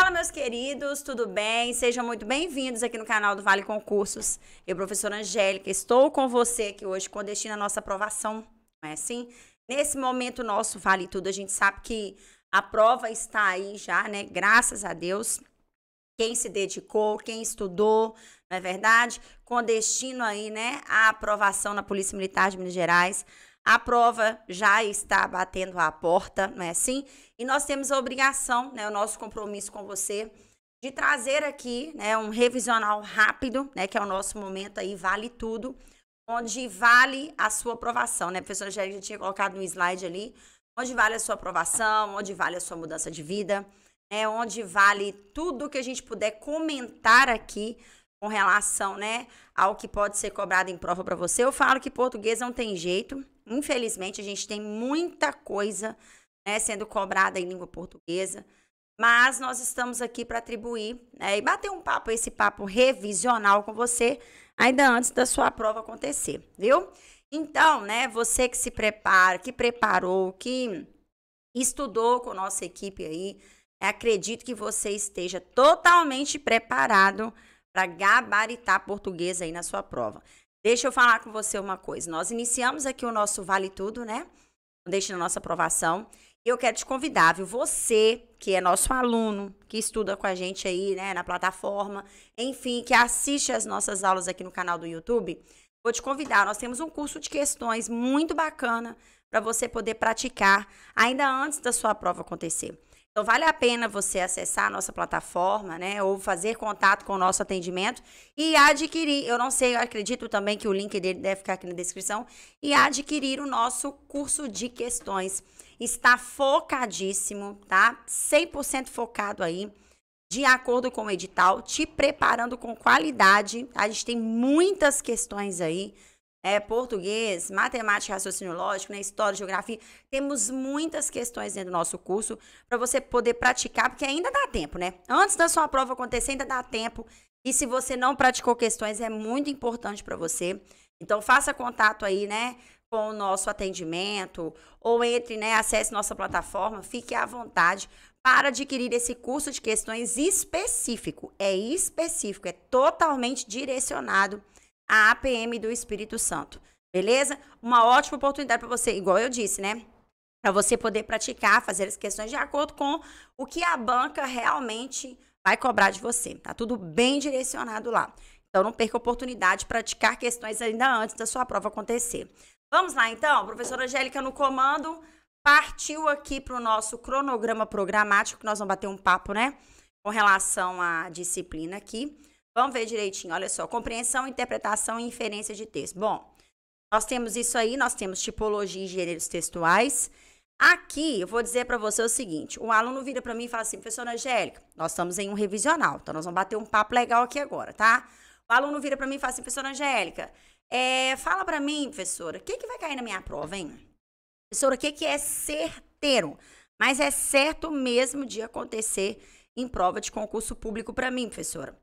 Fala, meus queridos, tudo bem? Sejam muito bem-vindos aqui no canal do Vale Concursos. Eu, professora Angélica, estou com você aqui hoje com destino à nossa aprovação, não é assim? Nesse momento nosso Vale Tudo, a gente sabe que a prova está aí já, né? Graças a Deus. Quem se dedicou, quem estudou, não é verdade? Com destino aí, né? A aprovação na Polícia Militar de Minas Gerais a prova já está batendo à porta, não é assim? E nós temos a obrigação, né, o nosso compromisso com você, de trazer aqui né, um revisional rápido, né, que é o nosso momento aí, vale tudo, onde vale a sua aprovação, né? A professora já tinha colocado no slide ali, onde vale a sua aprovação, onde vale a sua mudança de vida, né, onde vale tudo que a gente puder comentar aqui com relação né, ao que pode ser cobrado em prova para você. Eu falo que português não tem jeito, Infelizmente, a gente tem muita coisa né, sendo cobrada em língua portuguesa, mas nós estamos aqui para atribuir né, e bater um papo, esse papo revisional com você, ainda antes da sua prova acontecer, viu? Então, né, você que se prepara, que preparou, que estudou com nossa equipe aí, acredito que você esteja totalmente preparado para gabaritar português aí na sua prova. Deixa eu falar com você uma coisa. Nós iniciamos aqui o nosso Vale Tudo, né? Deixa a nossa aprovação. Eu quero te convidar, viu? Você, que é nosso aluno, que estuda com a gente aí, né, na plataforma, enfim, que assiste as nossas aulas aqui no canal do YouTube, vou te convidar. Nós temos um curso de questões muito bacana para você poder praticar ainda antes da sua prova acontecer. Então, vale a pena você acessar a nossa plataforma, né? Ou fazer contato com o nosso atendimento e adquirir. Eu não sei, eu acredito também que o link dele deve ficar aqui na descrição. E adquirir o nosso curso de questões. Está focadíssimo, tá? 100% focado aí, de acordo com o edital, te preparando com qualidade. A gente tem muitas questões aí é, português, matemática, raciocínio lógico, né, história, geografia. Temos muitas questões dentro do nosso curso para você poder praticar, porque ainda dá tempo, né? Antes da sua prova acontecer, ainda dá tempo. E se você não praticou questões, é muito importante para você. Então, faça contato aí, né? com o nosso atendimento ou entre, né, acesse nossa plataforma, fique à vontade para adquirir esse curso de questões específico. É específico, é totalmente direcionado a APM do Espírito Santo. Beleza? Uma ótima oportunidade para você, igual eu disse, né? Para você poder praticar, fazer as questões de acordo com o que a banca realmente vai cobrar de você. Tá tudo bem direcionado lá. Então não perca a oportunidade de praticar questões ainda antes da sua prova acontecer. Vamos lá então, professora Angélica no comando, partiu aqui para o nosso cronograma programático, que nós vamos bater um papo, né? Com relação à disciplina aqui. Vamos ver direitinho, olha só. Compreensão, interpretação e inferência de texto. Bom, nós temos isso aí, nós temos tipologia e gêneros textuais. Aqui, eu vou dizer para você o seguinte, o aluno vira para mim e fala assim, professora Angélica, nós estamos em um revisional, então nós vamos bater um papo legal aqui agora, tá? O aluno vira para mim e fala assim, professora Angélica, é, fala para mim, professora, o que, que vai cair na minha prova, hein? Professora, o que, que é certeiro? Mas é certo mesmo de acontecer em prova de concurso público para mim, professora.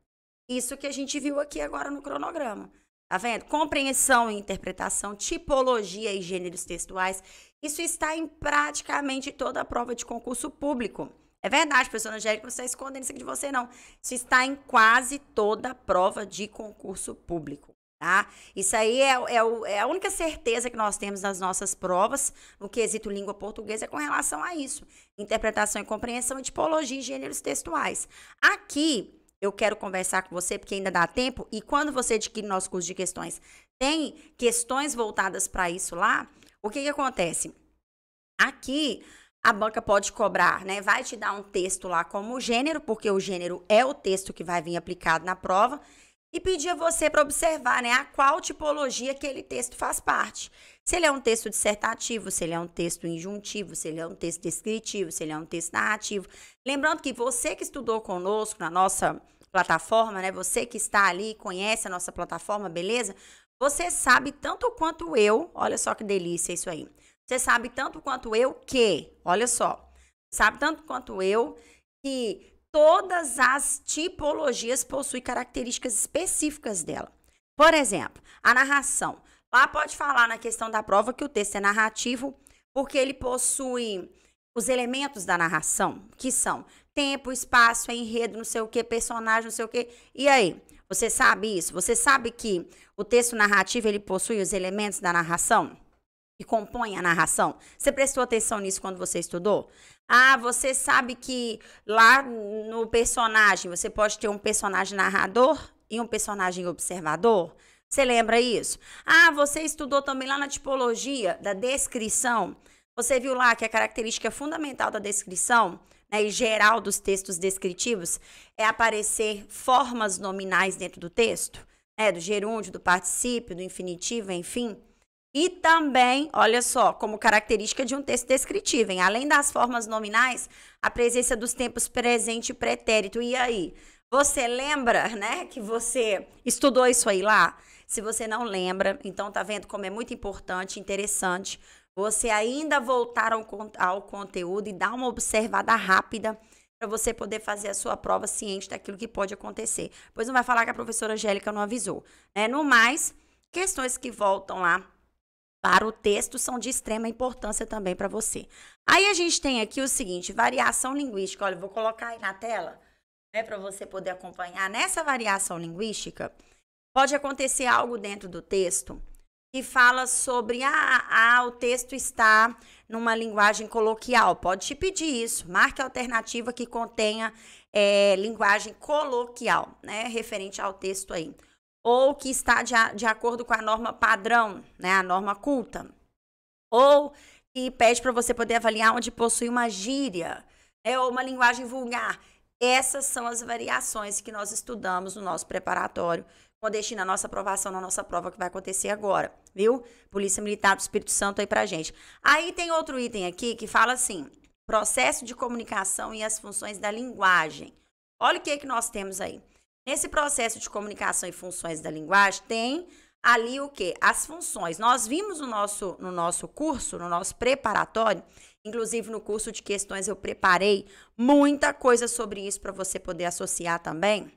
Isso que a gente viu aqui agora no cronograma. Tá vendo? Compreensão e interpretação, tipologia e gêneros textuais. Isso está em praticamente toda a prova de concurso público. É verdade, professor Angélica, não está escondendo isso aqui de você, não. Isso está em quase toda a prova de concurso público. Tá? Isso aí é, é, é, a única certeza que nós temos nas nossas provas no quesito língua portuguesa com relação a isso. Interpretação e compreensão, tipologia e gêneros textuais. Aqui, eu quero conversar com você, porque ainda dá tempo. E quando você adquire nosso curso de questões, tem questões voltadas para isso lá. O que, que acontece? Aqui a banca pode cobrar, né? Vai te dar um texto lá como gênero, porque o gênero é o texto que vai vir aplicado na prova, e pedir a você para observar, né, a qual tipologia aquele texto faz parte. Se ele é um texto dissertativo, se ele é um texto injuntivo, se ele é um texto descritivo, se ele é um texto narrativo. Lembrando que você que estudou conosco na nossa plataforma, né? Você que está ali, conhece a nossa plataforma, beleza? Você sabe tanto quanto eu, olha só que delícia isso aí. Você sabe tanto quanto eu que, olha só, sabe tanto quanto eu que todas as tipologias possuem características específicas dela. Por exemplo, a narração. Lá pode falar na questão da prova que o texto é narrativo, porque ele possui os elementos da narração, que são tempo, espaço, enredo, não sei o que, personagem, não sei o que. E aí? Você sabe isso? Você sabe que o texto narrativo ele possui os elementos da narração? que compõem a narração. Você prestou atenção nisso quando você estudou? Ah, você sabe que lá no personagem você pode ter um personagem narrador e um personagem observador? Você lembra isso? Ah, você estudou também lá na tipologia da descrição. Você viu lá que a característica fundamental da descrição né, e geral dos textos descritivos é aparecer formas nominais dentro do texto, né, do gerúndio, do particípio, do infinitivo, enfim. E também, olha só, como característica de um texto descritivo, hein? além das formas nominais, a presença dos tempos presente e pretérito. E aí? Você lembra, né, que você estudou isso aí lá? Se você não lembra, então tá vendo como é muito importante, interessante você ainda voltar ao, ao conteúdo e dar uma observada rápida para você poder fazer a sua prova ciente daquilo que pode acontecer. Pois não vai falar que a professora Angélica não avisou. Né? No mais, questões que voltam lá para o texto são de extrema importância também para você. Aí a gente tem aqui o seguinte, variação linguística. Olha, vou colocar aí na tela, né, para você poder acompanhar. Nessa variação linguística, pode acontecer algo dentro do texto que fala sobre ah, ah, o texto está numa linguagem coloquial. Pode te pedir isso. Marque a alternativa que contenha é, linguagem coloquial, né? Referente ao texto aí. Ou que está de, de acordo com a norma padrão, né? A norma culta. Ou que pede para você poder avaliar onde possui uma gíria, é Ou uma linguagem vulgar. Essas são as variações que nós estudamos no nosso preparatório Modestina, a nossa aprovação na nossa prova que vai acontecer agora, viu? Polícia Militar do Espírito Santo aí pra gente. Aí tem outro item aqui que fala assim: processo de comunicação e as funções da linguagem. Olha o que, é que nós temos aí. Nesse processo de comunicação e funções da linguagem, tem ali o que? As funções. Nós vimos no nosso, no nosso curso, no nosso preparatório, inclusive no curso de questões eu preparei muita coisa sobre isso para você poder associar também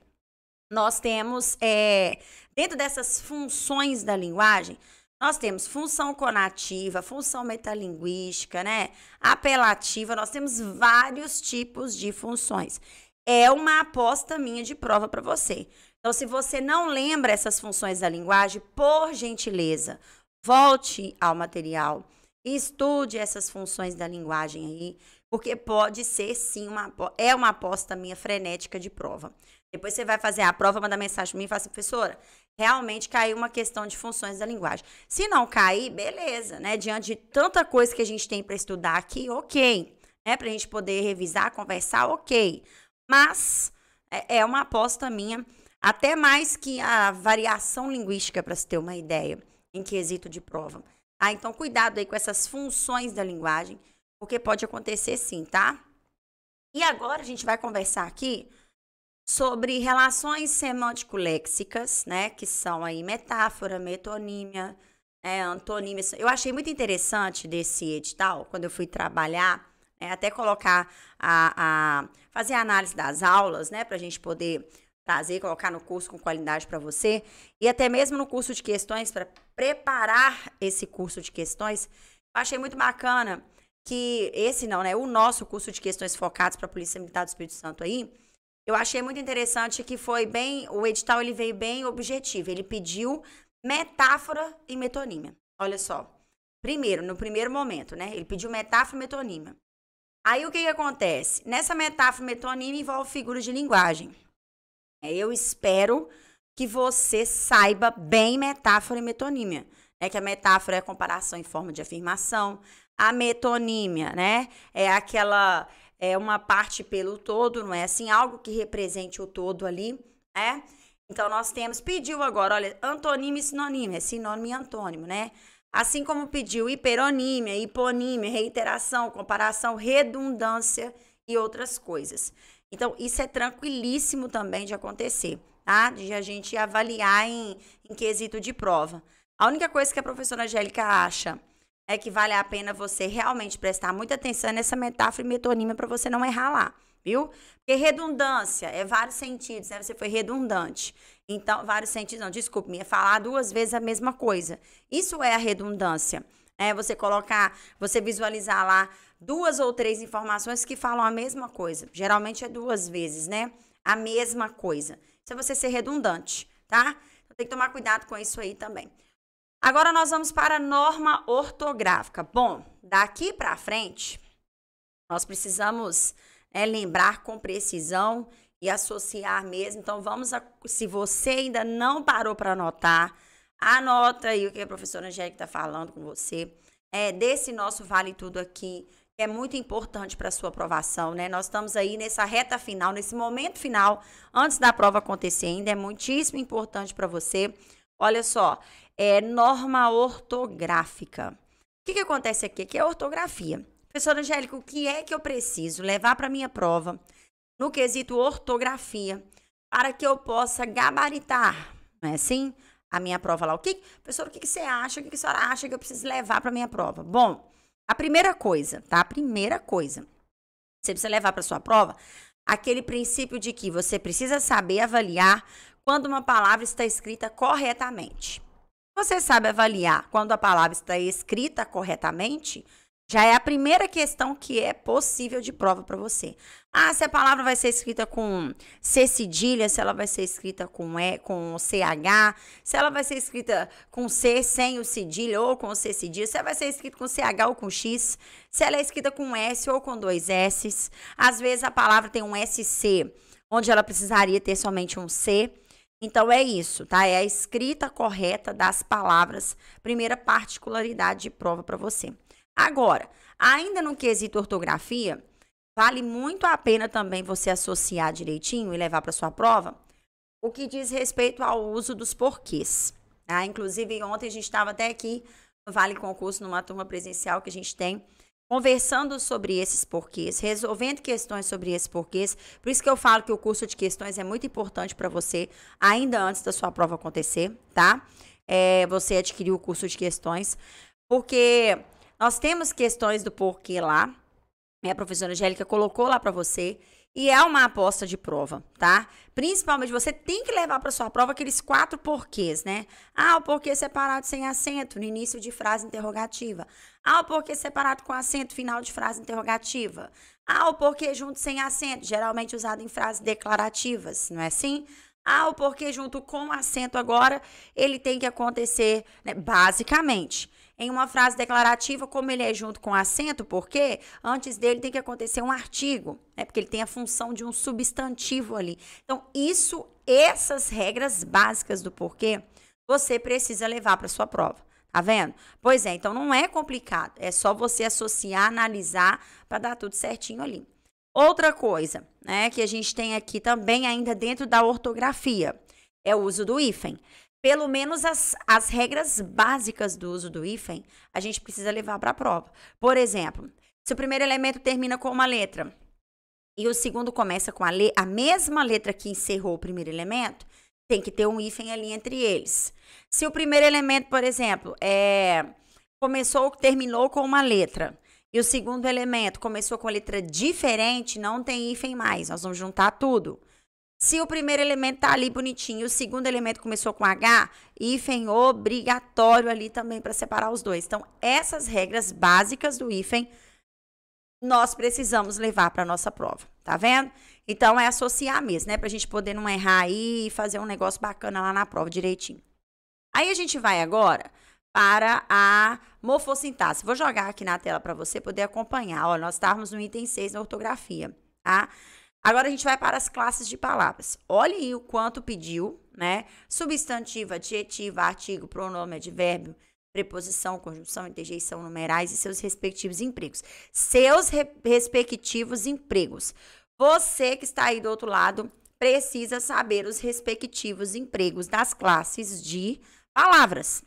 nós temos, é, dentro dessas funções da linguagem, nós temos função conativa, função metalinguística, né? Apelativa, nós temos vários tipos de funções. É uma aposta minha de prova para você. Então, se você não lembra essas funções da linguagem, por gentileza, volte ao material, estude essas funções da linguagem aí, porque pode ser sim uma é uma aposta minha frenética de prova. Depois você vai fazer a prova, manda mensagem para mim e fala assim, professora, realmente caiu uma questão de funções da linguagem. Se não cair, beleza, né? Diante de tanta coisa que a gente tem para estudar aqui, ok. Né? Para a gente poder revisar, conversar, ok. Mas é, é uma aposta minha, até mais que a variação linguística, para se ter uma ideia, em quesito de prova. Ah, então cuidado aí com essas funções da linguagem, porque pode acontecer sim, tá? E agora a gente vai conversar aqui sobre relações semântico-léxicas, né, que são aí metáfora, metonímia, né, antonímia. Eu achei muito interessante desse edital, quando eu fui trabalhar, né, até colocar a, a fazer a análise das aulas, né, para a gente poder trazer, colocar no curso com qualidade para você, e até mesmo no curso de questões, para preparar esse curso de questões, eu achei muito bacana que esse não, né? O nosso curso de questões focadas para a Polícia Militar do Espírito Santo aí, eu achei muito interessante que foi bem, o edital ele veio bem objetivo. Ele pediu metáfora e metonímia. Olha só. Primeiro, no primeiro momento, né? Ele pediu metáfora e metonímia. Aí o que, que acontece? Nessa metáfora e metonímia envolve figuras de linguagem. É, eu espero que você saiba bem metáfora e metonímia. é Que a metáfora é a comparação em forma de afirmação. A metonímia, né? É aquela é uma parte pelo todo, não é assim? Algo que represente o todo ali, né? Então, nós temos, pediu agora, olha, antônimo e sinônimo, é sinônimo e antônimo, né? Assim como pediu hiperonímia, hiponímia, reiteração, comparação, redundância e outras coisas. Então, isso é tranquilíssimo também de acontecer, tá? De a gente avaliar em, em quesito de prova. A única coisa que a professora Angélica acha é que vale a pena você realmente prestar muita atenção nessa metáfora e metonímia para você não errar lá, viu? Porque redundância é vários sentidos, né? Você foi redundante. Então, vários sentidos, não, desculpe, me falar duas vezes a mesma coisa. Isso é a redundância. É você colocar, você visualizar lá duas ou três informações que falam a mesma coisa. Geralmente é duas vezes, né? A mesma coisa. Isso é você ser redundante, tá? Então tem que tomar cuidado com isso aí também. Agora nós vamos para a norma ortográfica. Bom, daqui para frente, nós precisamos né, lembrar com precisão e associar mesmo. Então, vamos, a, se você ainda não parou para anotar, anota aí o que a professora Angélica está falando com você. É, desse nosso Vale Tudo aqui, que é muito importante para a sua aprovação, né? Nós estamos aí nessa reta final, nesse momento final, antes da prova acontecer ainda, é muitíssimo importante para você. Olha só, é, norma ortográfica. O que, que acontece aqui? Que é ortografia. Professor Angélica, o que é que eu preciso levar para minha prova no quesito ortografia para que eu possa gabaritar, não é assim? A minha prova lá. O que, professor, o que, que você acha? O que, que a senhora acha que eu preciso levar para minha prova? Bom, a primeira coisa, tá? A primeira coisa. Você precisa levar para sua prova aquele princípio de que você precisa saber avaliar quando uma palavra está escrita corretamente. Você sabe avaliar quando a palavra está escrita corretamente? Já é a primeira questão que é possível de prova para você. Ah, se a palavra vai ser escrita com C cedilha, se ela vai ser escrita com E, com CH, se ela vai ser escrita com C sem o cedilha ou com C cedilha, se ela vai ser escrita com CH ou com X, se ela é escrita com S ou com dois S. Às vezes a palavra tem um SC, onde ela precisaria ter somente um C. Então é isso, tá? É a escrita correta das palavras, primeira particularidade de prova para você. Agora, ainda no quesito ortografia, vale muito a pena também você associar direitinho e levar para sua prova o que diz respeito ao uso dos porquês. Ah, Inclusive, ontem a gente estava até aqui no Vale Concurso, numa turma presencial que a gente tem conversando sobre esses porquês, resolvendo questões sobre esses porquês. Por isso que eu falo que o curso de questões é muito importante para você, ainda antes da sua prova acontecer, tá? É, você adquirir o curso de questões, porque nós temos questões do porquê lá. A professora Angélica colocou lá para você. E é uma aposta de prova, tá? Principalmente você tem que levar para sua prova aqueles quatro porquês, né? Ah, o porquê separado sem acento no início de frase interrogativa. Ah, o porquê separado com acento final de frase interrogativa. Ah, o porquê junto sem acento, geralmente usado em frases declarativas, não é assim? Ah, o porquê junto com acento agora, ele tem que acontecer, né? basicamente em uma frase declarativa, como ele é junto com acento, porque antes dele tem que acontecer um artigo, né? Porque ele tem a função de um substantivo ali. Então, isso, essas regras básicas do porquê, você precisa levar para sua prova. Tá vendo? Pois é, então não é complicado. É só você associar, analisar para dar tudo certinho ali. Outra coisa, né, que a gente tem aqui também ainda dentro da ortografia, é o uso do hífen pelo menos as, as regras básicas do uso do hífen, a gente precisa levar para a prova. Por exemplo, se o primeiro elemento termina com uma letra e o segundo começa com a, le a mesma letra que encerrou o primeiro elemento, tem que ter um hífen ali entre eles. Se o primeiro elemento, por exemplo, é, começou, terminou com uma letra e o segundo elemento começou com a letra diferente, não tem hífen mais, nós vamos juntar tudo. Se o primeiro elemento tá ali bonitinho, o segundo elemento começou com H, hífen obrigatório ali também para separar os dois. Então, essas regras básicas do hífen nós precisamos levar para nossa prova, tá vendo? Então é associar mesmo, né, pra gente poder não errar aí e fazer um negócio bacana lá na prova direitinho. Aí a gente vai agora para a morfossintaxe. Vou jogar aqui na tela para você poder acompanhar. Olha, nós estávamos no item 6 na ortografia, tá? Agora a gente vai para as classes de palavras. Olhem o quanto pediu, né? Substantivo, adjetivo, artigo, pronome, advérbio, preposição, conjunção, interjeição, numerais e seus respectivos empregos. Seus re respectivos empregos. Você que está aí do outro lado precisa saber os respectivos empregos das classes de palavras.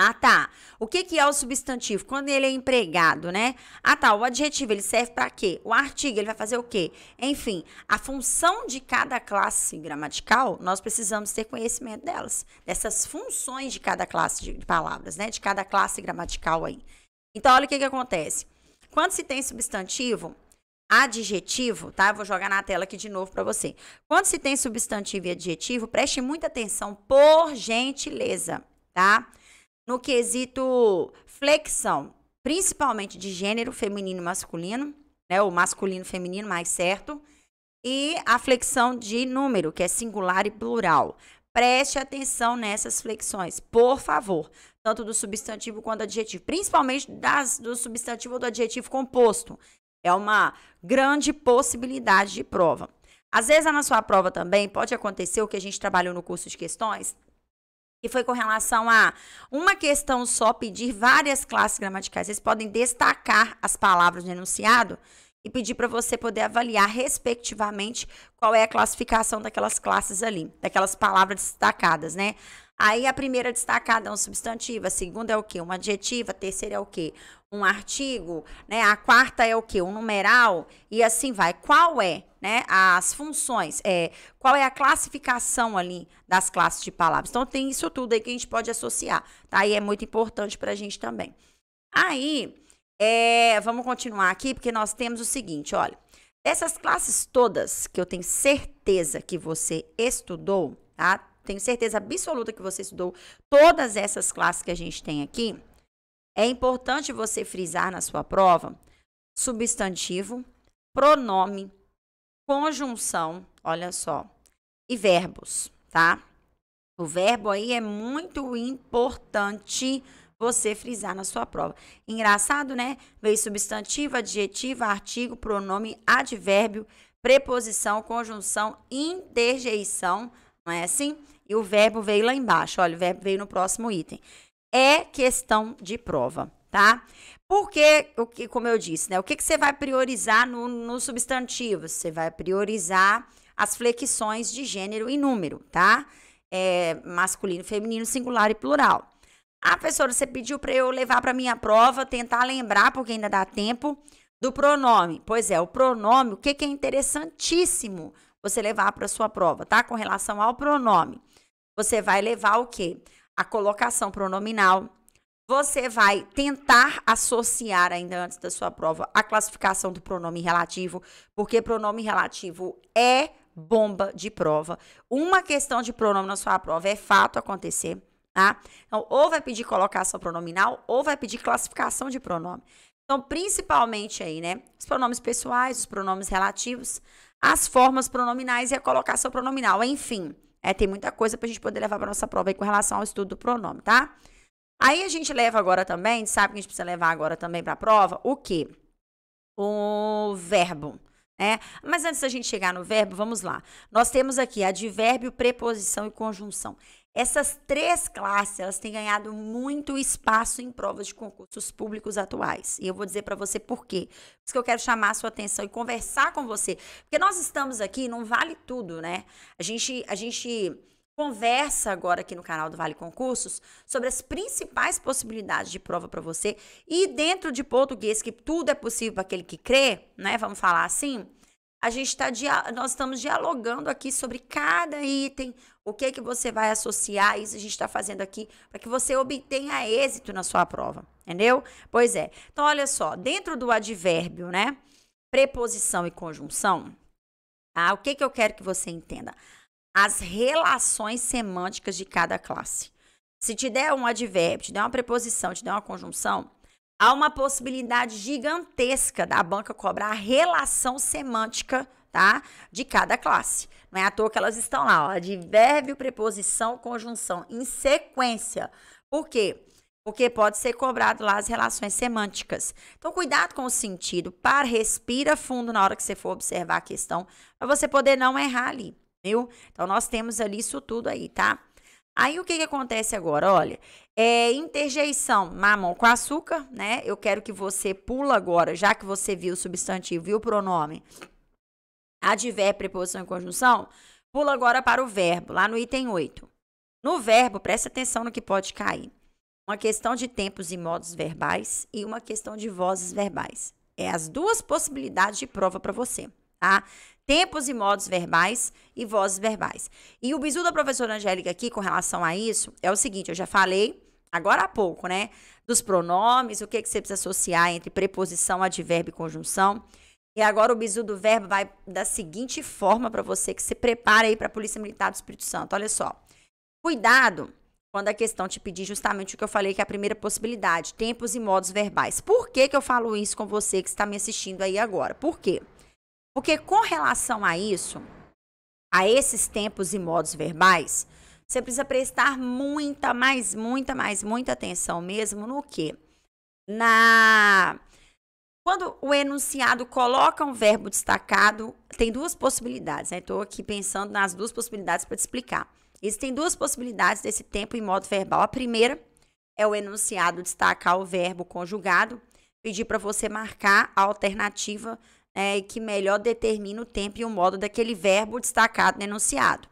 Ah, tá. O que, que é o substantivo? Quando ele é empregado, né? Ah, tá. O adjetivo, ele serve para quê? O artigo, ele vai fazer o quê? Enfim, a função de cada classe gramatical, nós precisamos ter conhecimento delas. Dessas funções de cada classe de, palavras, né? De cada classe gramatical aí. Então, olha o que, que acontece. Quando se tem substantivo, adjetivo, tá? Eu vou jogar na tela aqui de novo para você. Quando se tem substantivo e adjetivo, preste muita atenção, por gentileza, tá? no quesito flexão, principalmente de gênero feminino e masculino, né? O masculino feminino mais certo. E a flexão de número, que é singular e plural. Preste atenção nessas flexões, por favor, tanto do substantivo quanto do adjetivo, principalmente das, do substantivo ou do adjetivo composto. É uma grande possibilidade de prova. Às vezes, na sua prova também, pode acontecer o que a gente trabalhou no curso de questões, que foi com relação a uma questão só pedir várias classes gramaticais. Vocês podem destacar as palavras no enunciado e pedir para você poder avaliar respectivamente qual é a classificação daquelas classes ali, daquelas palavras destacadas, né? Aí a primeira destacada é um substantivo, a segunda é o quê? Um adjetivo, a terceira é o quê? Um artigo, né? A quarta é o quê? Um numeral e assim vai. Qual é, né, as funções, é, qual é a classificação ali das classes de palavras? Então tem isso tudo aí que a gente pode associar, tá? E é muito importante para a gente também. Aí, é, vamos continuar aqui, porque nós temos o seguinte, olha. Essas classes todas que eu tenho certeza que você estudou, tá? tenho certeza absoluta que você estudou todas essas classes que a gente tem aqui. É importante você frisar na sua prova substantivo, pronome, conjunção, olha só, e verbos, tá? O verbo aí é muito importante você frisar na sua prova. Engraçado, né? Veio substantivo, adjetivo, artigo, pronome, advérbio, preposição, conjunção, interjeição, não é assim? E o verbo veio lá embaixo. Olha, o verbo veio no próximo item. É questão de prova, tá? Porque, o que, como eu disse, né? O que, que você vai priorizar no, no substantivo? Você vai priorizar as flexões de gênero e número, tá? É, masculino, feminino, singular e plural. Ah, professora, você pediu para eu levar para minha prova, tentar lembrar, porque ainda dá tempo, do pronome. Pois é, o pronome, o que, que é interessantíssimo você levar para sua prova, tá? Com relação ao pronome. Você vai levar o quê? A colocação pronominal. Você vai tentar associar, ainda antes da sua prova, a classificação do pronome relativo, porque pronome relativo é bomba de prova. Uma questão de pronome na sua prova é fato acontecer, tá? Então, ou vai pedir colocação pronominal, ou vai pedir classificação de pronome. Então, principalmente aí, né? Os pronomes pessoais, os pronomes relativos, as formas pronominais e a colocação pronominal, enfim. É, tem muita coisa para a gente poder levar para nossa prova aí com relação ao estudo do pronome, tá? Aí a gente leva agora também, sabe que a gente precisa levar agora também para a prova? O quê? O verbo. É, mas antes da gente chegar no verbo, vamos lá. Nós temos aqui advérbio, preposição e conjunção. Essas três classes, elas têm ganhado muito espaço em provas de concursos públicos atuais. E eu vou dizer para você por quê. Por isso que eu quero chamar a sua atenção e conversar com você. Porque nós estamos aqui, não vale tudo, né? A gente, a gente conversa agora aqui no canal do Vale Concursos sobre as principais possibilidades de prova para você. E dentro de português, que tudo é possível para aquele que crê, né? Vamos falar assim. A gente está nós estamos dialogando aqui sobre cada item, o que é que você vai associar? Isso a gente está fazendo aqui para que você obtenha êxito na sua prova, entendeu? Pois é. Então, olha só, dentro do advérbio, né? Preposição e conjunção, tá? o que que eu quero que você entenda? As relações semânticas de cada classe. Se te der um advérbio, te der uma preposição, te der uma conjunção, há uma possibilidade gigantesca da banca cobrar a relação semântica, tá? De cada classe. Não é à toa que elas estão lá, ó, advérbio, preposição, conjunção, em sequência. Por quê? Porque pode ser cobrado lá as relações semânticas. Então, cuidado com o sentido. Para, respira fundo na hora que você for observar a questão, para você poder não errar ali, viu? Então, nós temos ali isso tudo aí, tá? Aí o que, que acontece agora? Olha, é interjeição mamão com açúcar, né? Eu quero que você pula agora, já que você viu o substantivo e o pronome. Adverbo, preposição e conjunção, pula agora para o verbo, lá no item 8. No verbo, preste atenção no que pode cair. Uma questão de tempos e modos verbais e uma questão de vozes verbais. É as duas possibilidades de prova para você, tá? Tempos e modos verbais e vozes verbais. E o bizu da professora Angélica aqui com relação a isso é o seguinte, eu já falei agora há pouco, né? Dos pronomes, o que, que você precisa associar entre preposição, advérbio e conjunção. E agora o bizu do verbo vai da seguinte forma para você que se prepara aí para a Polícia Militar do Espírito Santo. Olha só. Cuidado quando a questão te pedir justamente o que eu falei que é a primeira possibilidade, tempos e modos verbais. Por que, que eu falo isso com você que está me assistindo aí agora? Por quê? Porque com relação a isso, a esses tempos e modos verbais, você precisa prestar muita, mais, muita, mais, muita atenção mesmo no que? Na quando o enunciado coloca um verbo destacado, tem duas possibilidades, né? Estou aqui pensando nas duas possibilidades para te explicar. Existem duas possibilidades desse tempo em modo verbal. A primeira é o enunciado destacar o verbo conjugado, pedir para você marcar a alternativa né, que melhor determina o tempo e o modo daquele verbo destacado no enunciado.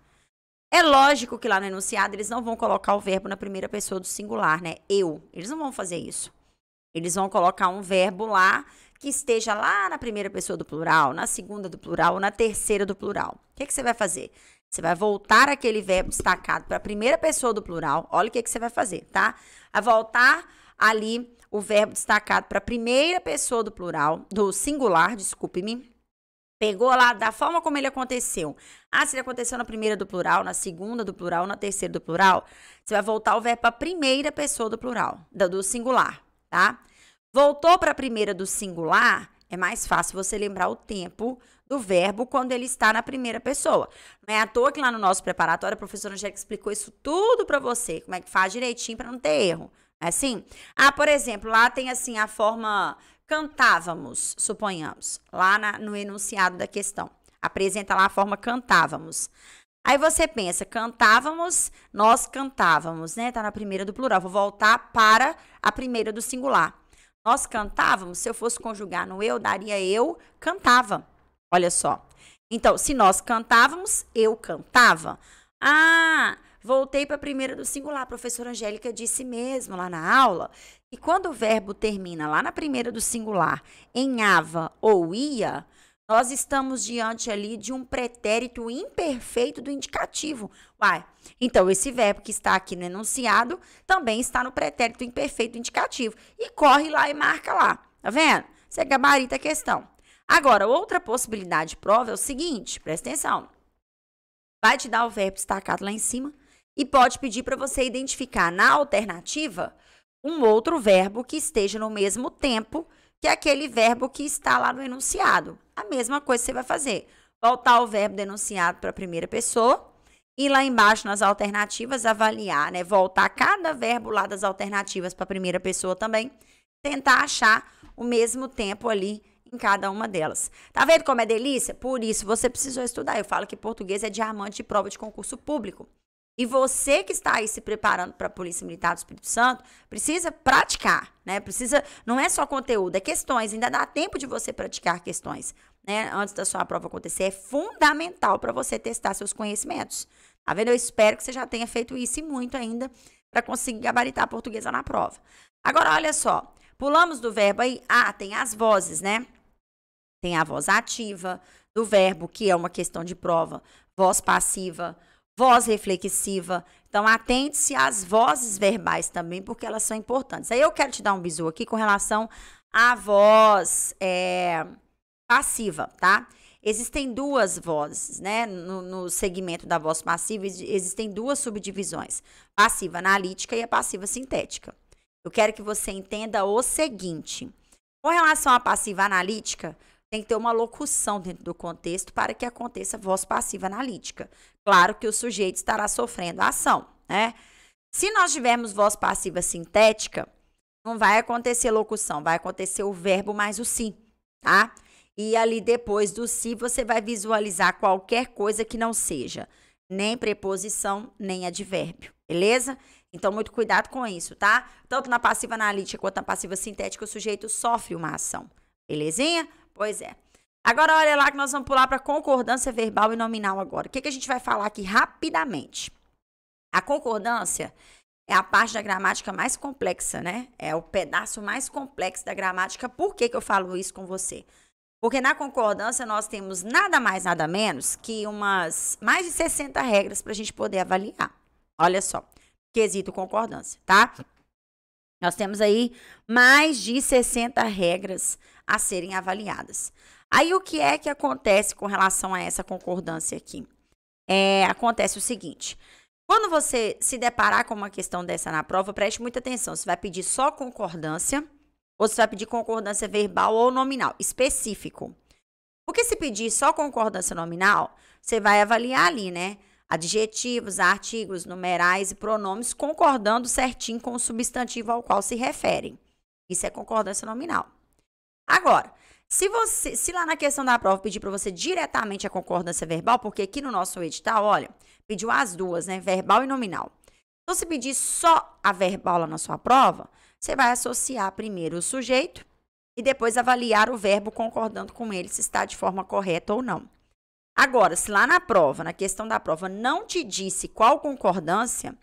É lógico que lá no enunciado eles não vão colocar o verbo na primeira pessoa do singular, né? Eu. Eles não vão fazer isso. Eles vão colocar um verbo lá que esteja lá na primeira pessoa do plural, na segunda do plural ou na terceira do plural. O que, é que você vai fazer? Você vai voltar aquele verbo destacado para a primeira pessoa do plural. Olha o que, é que você vai fazer, tá? A voltar ali o verbo destacado para a primeira pessoa do plural, do singular, desculpe-me. Pegou lá da forma como ele aconteceu. Ah, se ele aconteceu na primeira do plural, na segunda do plural, na terceira do plural, você vai voltar o verbo para a primeira pessoa do plural, do singular, tá? Voltou para a primeira do singular, é mais fácil você lembrar o tempo do verbo quando ele está na primeira pessoa. Não é à toa que lá no nosso preparatório a professora Angélica explicou isso tudo para você, como é que faz direitinho para não ter erro. É assim? Ah, por exemplo, lá tem assim a forma cantávamos, suponhamos, lá na, no enunciado da questão. Apresenta lá a forma cantávamos. Aí você pensa, cantávamos, nós cantávamos, né? Tá na primeira do plural. Vou voltar para a primeira do singular. Nós cantávamos, se eu fosse conjugar no eu, daria eu, cantava. Olha só. Então, se nós cantávamos, eu cantava. Ah, voltei para a primeira do singular. A professora Angélica disse mesmo lá na aula. que quando o verbo termina lá na primeira do singular em ava ou ia, nós estamos diante ali de um pretérito imperfeito do indicativo. Uai, então esse verbo que está aqui no enunciado também está no pretérito imperfeito do indicativo. E corre lá e marca lá. Tá vendo? Você gabarita a questão. Agora, outra possibilidade de prova é o seguinte, presta atenção. Vai te dar o verbo destacado lá em cima e pode pedir para você identificar na alternativa um outro verbo que esteja no mesmo tempo que é aquele verbo que está lá no enunciado. A mesma coisa você vai fazer. Voltar o verbo denunciado para a primeira pessoa. E lá embaixo, nas alternativas, avaliar, né? Voltar cada verbo lá das alternativas para a primeira pessoa também. Tentar achar o mesmo tempo ali em cada uma delas. Tá vendo como é delícia? Por isso você precisou estudar. Eu falo que português é diamante de prova de concurso público. E você que está aí se preparando para a Polícia Militar do Espírito Santo, precisa praticar, né? Precisa, não é só conteúdo, é questões, ainda dá tempo de você praticar questões, né? Antes da sua prova acontecer, é fundamental para você testar seus conhecimentos. Tá vendo? Eu espero que você já tenha feito isso e muito ainda para conseguir gabaritar a portuguesa na prova. Agora olha só, pulamos do verbo aí, ah, tem as vozes, né? Tem a voz ativa do verbo, que é uma questão de prova, voz passiva, voz reflexiva. Então, atente-se às vozes verbais também, porque elas são importantes. Aí eu quero te dar um bisu aqui com relação à voz é, passiva, tá? Existem duas vozes, né? No, no, segmento da voz passiva, existem duas subdivisões: passiva analítica e a passiva sintética. Eu quero que você entenda o seguinte: com relação à passiva analítica, tem que ter uma locução dentro do contexto para que aconteça voz passiva analítica claro que o sujeito estará sofrendo a ação, né? Se nós tivermos voz passiva sintética, não vai acontecer locução, vai acontecer o verbo mais o sim, tá? E ali depois do sim você vai visualizar qualquer coisa que não seja nem preposição, nem advérbio, beleza? Então, muito cuidado com isso, tá? Tanto na passiva analítica quanto na passiva sintética, o sujeito sofre uma ação, belezinha? Pois é. Agora, olha lá que nós vamos pular para concordância verbal e nominal agora. O que, que a gente vai falar aqui rapidamente? A concordância é a parte da gramática mais complexa, né? É o pedaço mais complexo da gramática. Por que, que eu falo isso com você? Porque na concordância nós temos nada mais, nada menos que umas mais de 60 regras para a gente poder avaliar. Olha só, quesito concordância, tá? Nós temos aí mais de 60 regras a serem avaliadas. Aí o que é que acontece com relação a essa concordância aqui? É, acontece o seguinte: quando você se deparar com uma questão dessa na prova, preste muita atenção. Você vai pedir só concordância ou você vai pedir concordância verbal ou nominal, específico. Porque se pedir só concordância nominal, você vai avaliar ali, né? Adjetivos, artigos, numerais e pronomes concordando certinho com o substantivo ao qual se referem. Isso é concordância nominal. Agora, se você, se lá na questão da prova pedir para você diretamente a concordância verbal, porque aqui no nosso edital, olha, pediu as duas, né, verbal e nominal. Então se pedir só a verbal lá na sua prova, você vai associar primeiro o sujeito e depois avaliar o verbo concordando com ele se está de forma correta ou não. Agora, se lá na prova, na questão da prova, não te disse qual concordância,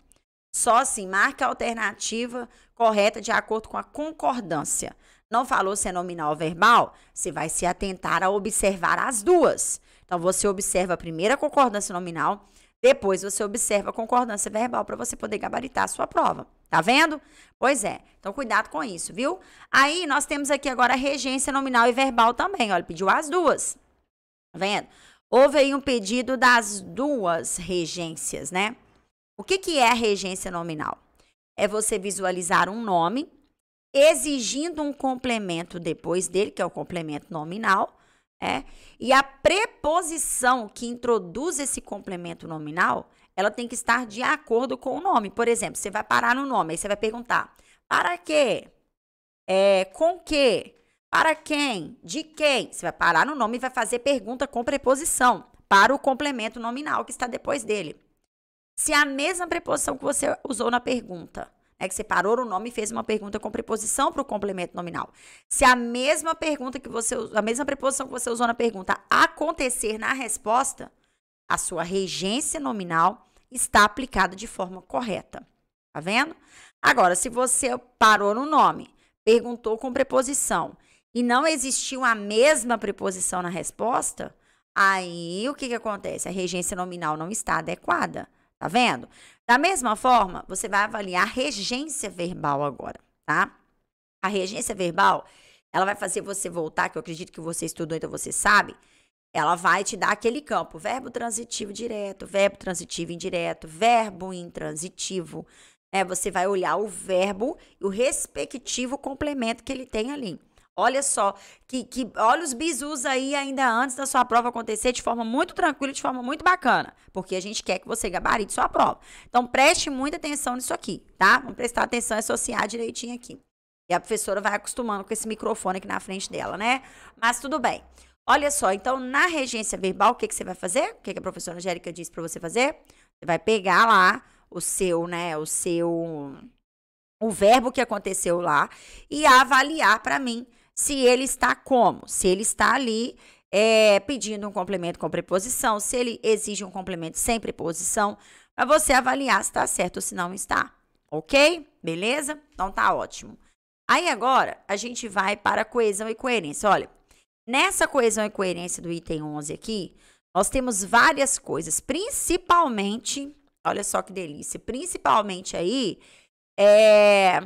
só assim, marca a alternativa correta de acordo com a concordância. Não falou se é nominal ou verbal? Você vai se atentar a observar as duas. Então, você observa a primeira concordância nominal, depois você observa a concordância verbal para você poder gabaritar a sua prova. Tá vendo? Pois é. Então, cuidado com isso, viu? Aí, nós temos aqui agora a regência nominal e verbal também. Olha, pediu as duas. Tá vendo? Houve aí um pedido das duas regências, né? O que, que é a regência nominal? É você visualizar um nome exigindo um complemento depois dele, que é o complemento nominal, é? E a preposição que introduz esse complemento nominal, ela tem que estar de acordo com o nome. Por exemplo, você vai parar no nome, aí você vai perguntar: para quê? É, com que? Para quem? De quem? Você vai parar no nome e vai fazer pergunta com preposição para o complemento nominal que está depois dele. Se é a mesma preposição que você usou na pergunta né, que separou o nome e fez uma pergunta com preposição para o complemento nominal. Se a mesma pergunta que você a mesma preposição que você usou na pergunta acontecer na resposta, a sua regência nominal está aplicada de forma correta. Tá vendo? Agora, se você parou no nome, perguntou com preposição e não existiu a mesma preposição na resposta, aí o que, que acontece? A regência nominal não está adequada. Tá vendo? Da mesma forma, você vai avaliar a regência verbal agora, tá? A regência verbal, ela vai fazer você voltar, que eu acredito que você estudou, então você sabe. Ela vai te dar aquele campo: verbo transitivo direto, verbo transitivo indireto, verbo intransitivo. É, você vai olhar o verbo e o respectivo complemento que ele tem ali. Olha só, que, que olha os bizus aí ainda antes da sua prova acontecer de forma muito tranquila, de forma muito bacana, porque a gente quer que você gabarite sua prova. Então preste muita atenção nisso aqui, tá? Vamos prestar atenção e associar direitinho aqui. E a professora vai acostumando com esse microfone aqui na frente dela, né? Mas tudo bem. Olha só, então na regência verbal, o que, que você vai fazer? O que, que a professora Angélica disse para você fazer? Você vai pegar lá o seu, né, o seu o verbo que aconteceu lá e avaliar para mim se ele está como? Se ele está ali é, pedindo um complemento com preposição, se ele exige um complemento sem preposição, para você avaliar se está certo ou se não está. Ok? Beleza? Então tá ótimo. Aí agora a gente vai para coesão e coerência. Olha, nessa coesão e coerência do item 11 aqui, nós temos várias coisas, principalmente, olha só que delícia, principalmente aí é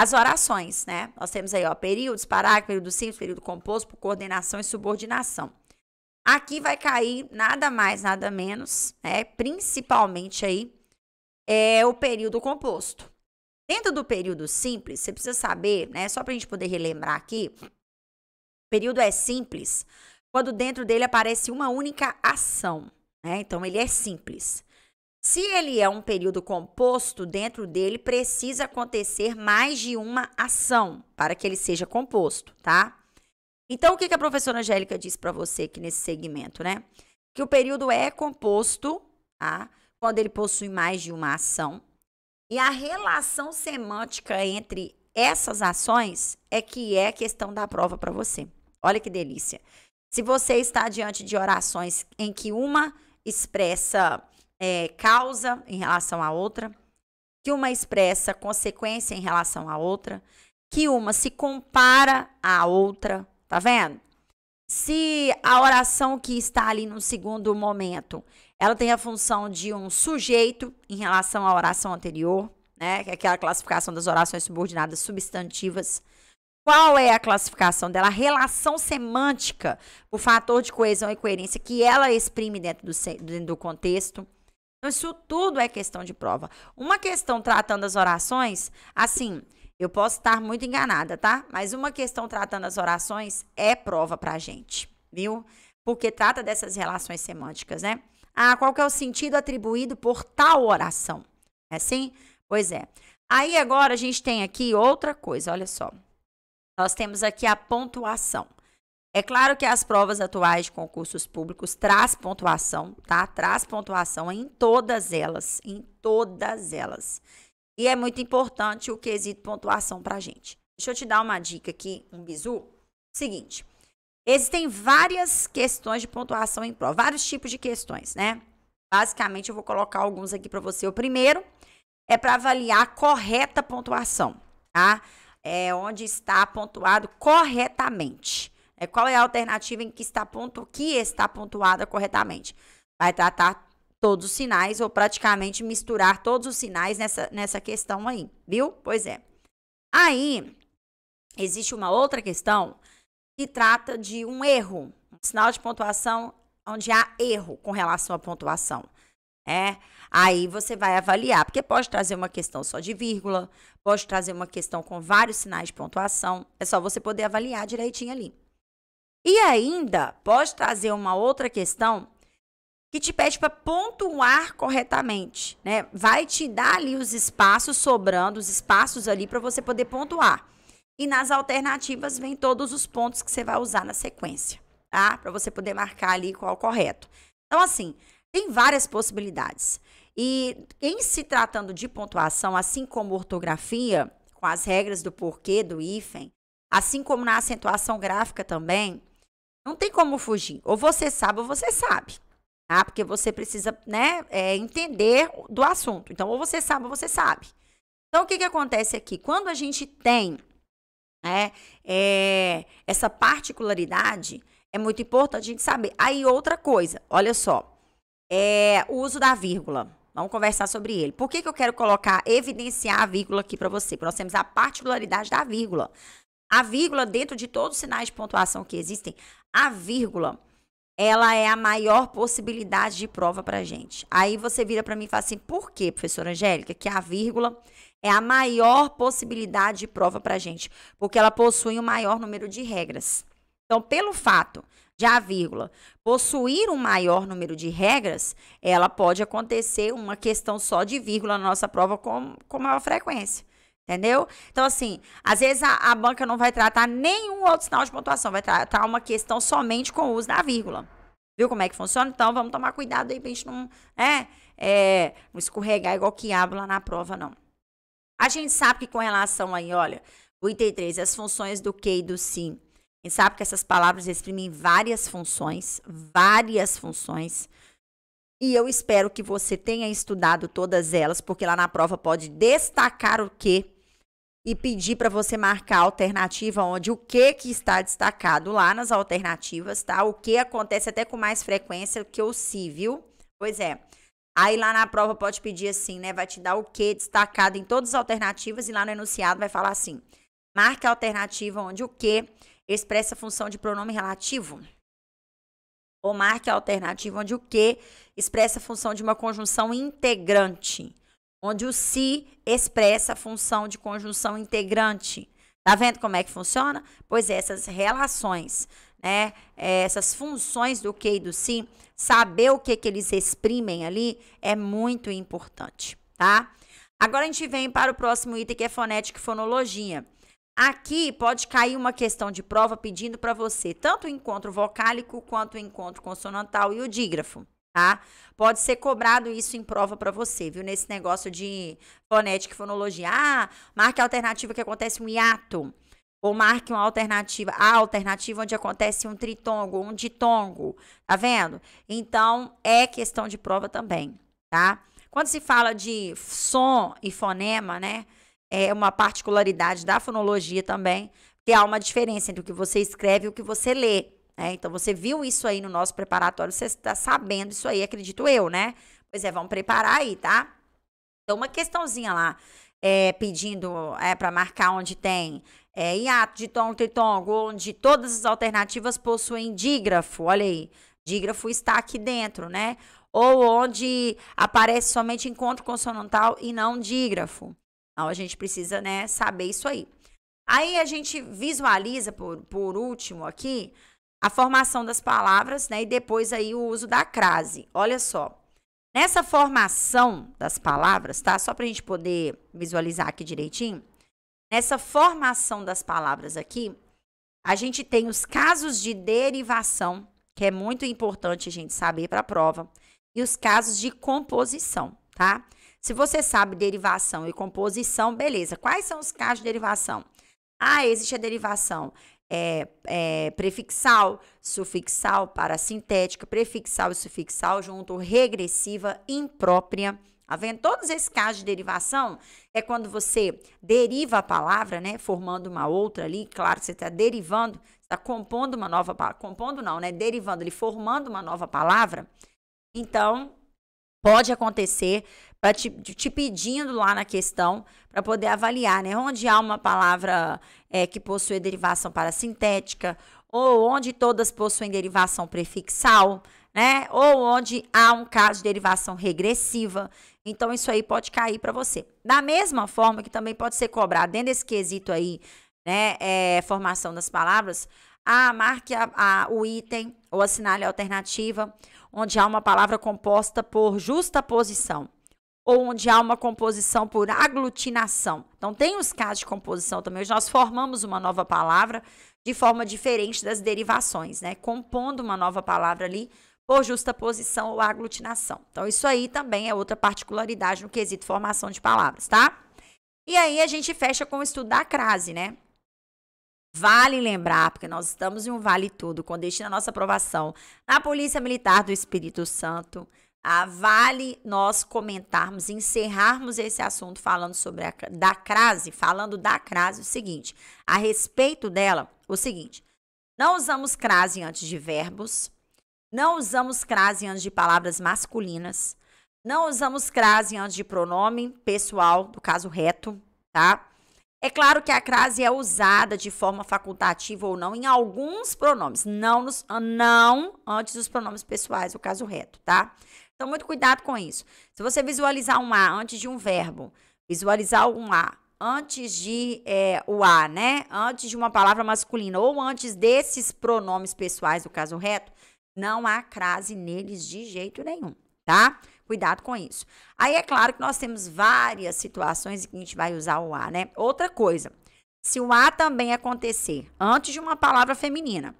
as orações, né? Nós temos aí, ó, períodos, parágrafo, período simples, período composto, por coordenação e subordinação. Aqui vai cair nada mais, nada menos, né? Principalmente aí é o período composto. Dentro do período simples, você precisa saber, né? Só para a gente poder relembrar aqui, o período é simples quando dentro dele aparece uma única ação, né? Então ele é simples. Se ele é um período composto, dentro dele precisa acontecer mais de uma ação para que ele seja composto, tá? Então, o que a professora Angélica disse para você aqui nesse segmento, né? Que o período é composto, tá? Quando ele possui mais de uma ação. E a relação semântica entre essas ações é que é questão da prova para você. Olha que delícia. Se você está diante de orações em que uma expressa é, causa em relação à outra, que uma expressa consequência em relação à outra, que uma se compara à outra, tá vendo? Se a oração que está ali no segundo momento, ela tem a função de um sujeito em relação à oração anterior, né? Que é aquela classificação das orações subordinadas substantivas. Qual é a classificação dela? A relação semântica, o fator de coesão e coerência que ela exprime dentro do, dentro do contexto. Então, isso tudo é questão de prova. Uma questão tratando as orações, assim, eu posso estar muito enganada, tá? Mas uma questão tratando as orações é prova pra gente, viu? Porque trata dessas relações semânticas, né? Ah, qual que é o sentido atribuído por tal oração? É assim? Pois é. Aí agora a gente tem aqui outra coisa, olha só. Nós temos aqui a pontuação. É claro que as provas atuais de concursos públicos traz pontuação, tá? Traz pontuação em todas elas, em todas elas. E é muito importante o quesito pontuação para gente. Deixa eu te dar uma dica aqui, um bizu. Seguinte, existem várias questões de pontuação em prova, vários tipos de questões, né? Basicamente, eu vou colocar alguns aqui para você. O primeiro é para avaliar a correta pontuação, tá? É onde está pontuado corretamente. É, qual é a alternativa em que está, ponto que está pontuada corretamente? Vai tratar todos os sinais ou praticamente misturar todos os sinais nessa, nessa questão aí, viu? Pois é. Aí, existe uma outra questão que trata de um erro, um sinal de pontuação onde há erro com relação à pontuação. É, aí você vai avaliar, porque pode trazer uma questão só de vírgula, pode trazer uma questão com vários sinais de pontuação, é só você poder avaliar direitinho ali. E ainda pode trazer uma outra questão que te pede para pontuar corretamente, né? Vai te dar ali os espaços sobrando, os espaços ali para você poder pontuar. E nas alternativas vem todos os pontos que você vai usar na sequência, tá? Para você poder marcar ali qual é o correto. Então assim, tem várias possibilidades. E em se tratando de pontuação, assim como ortografia, com as regras do porquê, do hífen, assim como na acentuação gráfica também, não tem como fugir. Ou você sabe ou você sabe. Tá? Porque você precisa né, é, entender do assunto. Então, ou você sabe ou você sabe. Então, o que, que acontece aqui? Quando a gente tem né, é, essa particularidade, é muito importante a gente saber. Aí, outra coisa, olha só. É, o uso da vírgula. Vamos conversar sobre ele. Por que, que eu quero colocar, evidenciar a vírgula aqui para você? Porque nós temos a particularidade da vírgula. A vírgula, dentro de todos os sinais de pontuação que existem, a vírgula, ela é a maior possibilidade de prova para gente. Aí você vira para mim e fala assim, por que, professora Angélica, que a vírgula é a maior possibilidade de prova para gente? Porque ela possui o um maior número de regras. Então, pelo fato de a vírgula possuir um maior número de regras, ela pode acontecer uma questão só de vírgula na nossa prova com, com maior frequência. Entendeu? Então, assim, às vezes a, a, banca não vai tratar nenhum outro sinal de pontuação, vai tratar uma questão somente com o uso da vírgula. Viu como é que funciona? Então, vamos tomar cuidado aí pra gente não, é é, não escorregar igual quiabo lá na prova, não. A gente sabe que com relação aí, olha, o item 3, as funções do que e do sim. A gente sabe que essas palavras exprimem várias funções, várias funções. E eu espero que você tenha estudado todas elas, porque lá na prova pode destacar o que e pedir para você marcar a alternativa onde o que que está destacado lá nas alternativas, tá? O que acontece até com mais frequência que o si, viu? Pois é. Aí lá na prova pode pedir assim, né? Vai te dar o que destacado em todas as alternativas e lá no enunciado vai falar assim: marque a alternativa onde o que expressa a função de pronome relativo. Ou marque a alternativa onde o que expressa a função de uma conjunção integrante onde o si expressa a função de conjunção integrante. Tá vendo como é que funciona? Pois é, essas relações, né? É, essas funções do que e do si, saber o que, que eles exprimem ali é muito importante, tá? Agora a gente vem para o próximo item que é fonética e fonologia. Aqui pode cair uma questão de prova pedindo para você tanto o encontro vocálico quanto o encontro consonantal e o dígrafo tá? Pode ser cobrado isso em prova para você, viu? Nesse negócio de fonética e fonologia. Ah, marque a alternativa que acontece um hiato. Ou marque uma alternativa, a alternativa onde acontece um tritongo, um ditongo, tá vendo? Então, é questão de prova também, tá? Quando se fala de som e fonema, né? É uma particularidade da fonologia também, que há uma diferença entre o que você escreve e o que você lê. Né? então você viu isso aí no nosso preparatório, você está sabendo isso aí, acredito eu, né? Pois é, vamos preparar aí, tá? Então, uma questãozinha lá, é, pedindo é, para marcar onde tem é, hiato, tom tritongo, onde todas as alternativas possuem dígrafo, olha aí, dígrafo está aqui dentro, né? Ou onde aparece somente encontro consonantal e não dígrafo. Então, a gente precisa né, saber isso aí. Aí a gente visualiza, por, por último aqui, a formação das palavras, né? E depois aí o uso da crase. Olha só. Nessa formação das palavras, tá? Só para a gente poder visualizar aqui direitinho. Nessa formação das palavras aqui, a gente tem os casos de derivação, que é muito importante a gente saber para a prova, e os casos de composição, tá? Se você sabe derivação e composição, beleza. Quais são os casos de derivação? Ah, existe a derivação é, é, prefixal, sufixal, parasintética, prefixal e sufixal junto, regressiva, imprópria. Tá vendo? Todos esses casos de derivação é quando você deriva a palavra, né? Formando uma outra ali. Claro, você está derivando, está compondo uma nova palavra. Compondo não, né? Derivando ali, formando uma nova palavra. Então, pode acontecer para te, te, pedindo lá na questão para poder avaliar, né? Onde há uma palavra é, que possui derivação parasintética, ou onde todas possuem derivação prefixal, né? Ou onde há um caso de derivação regressiva. Então, isso aí pode cair para você. Da mesma forma que também pode ser cobrado dentro desse quesito aí, né? É, formação das palavras, a marque a, a, o item ou assinale a alternativa onde há uma palavra composta por justa posição ou onde há uma composição por aglutinação. Então, tem os casos de composição também, onde nós formamos uma nova palavra de forma diferente das derivações, né? Compondo uma nova palavra ali por justaposição ou aglutinação. Então, isso aí também é outra particularidade no quesito formação de palavras, tá? E aí a gente fecha com o estudo da crase, né? Vale lembrar, porque nós estamos em um vale tudo, com destino à nossa aprovação na Polícia Militar do Espírito Santo, ah, vale nós comentarmos, encerrarmos esse assunto falando sobre a da crase, falando da crase o seguinte, a respeito dela, o seguinte, não usamos crase antes de verbos, não usamos crase antes de palavras masculinas, não usamos crase antes de pronome pessoal, do caso reto, tá? É claro que a crase é usada de forma facultativa ou não em alguns pronomes, não, nos, não antes dos pronomes pessoais, o caso reto, tá? Então, muito cuidado com isso. Se você visualizar um A antes de um verbo, visualizar um A antes de é, o A, né? Antes de uma palavra masculina ou antes desses pronomes pessoais do caso reto, não há crase neles de jeito nenhum, tá? Cuidado com isso. Aí é claro que nós temos várias situações em que a gente vai usar o A, né? Outra coisa, se o A também acontecer antes de uma palavra feminina,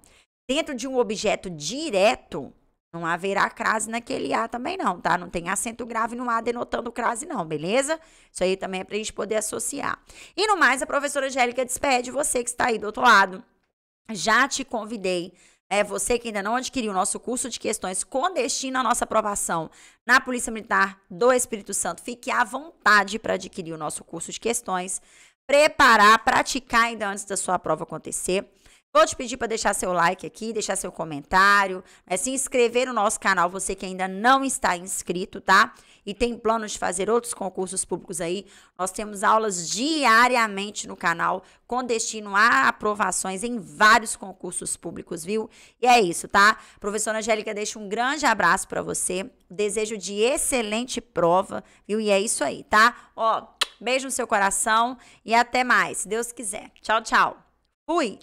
dentro de um objeto direto, não haverá crase naquele A também não, tá? Não tem acento grave no A denotando crase não, beleza? Isso aí também é pra gente poder associar. E no mais, a professora Angélica despede você que está aí do outro lado. Já te convidei é você que ainda não adquiriu o nosso curso de questões com destino à nossa aprovação na Polícia Militar do Espírito Santo, fique à vontade para adquirir o nosso curso de questões, preparar, praticar ainda antes da sua prova acontecer. Vou te pedir para deixar seu like aqui, deixar seu comentário, é se inscrever no nosso canal, você que ainda não está inscrito, tá? E tem plano de fazer outros concursos públicos aí. Nós temos aulas diariamente no canal, com destino a aprovações em vários concursos públicos, viu? E é isso, tá? Professora Angélica, deixa um grande abraço para você. Desejo de excelente prova, viu? E é isso aí, tá? Ó, beijo no seu coração e até mais, se Deus quiser. Tchau, tchau. Fui!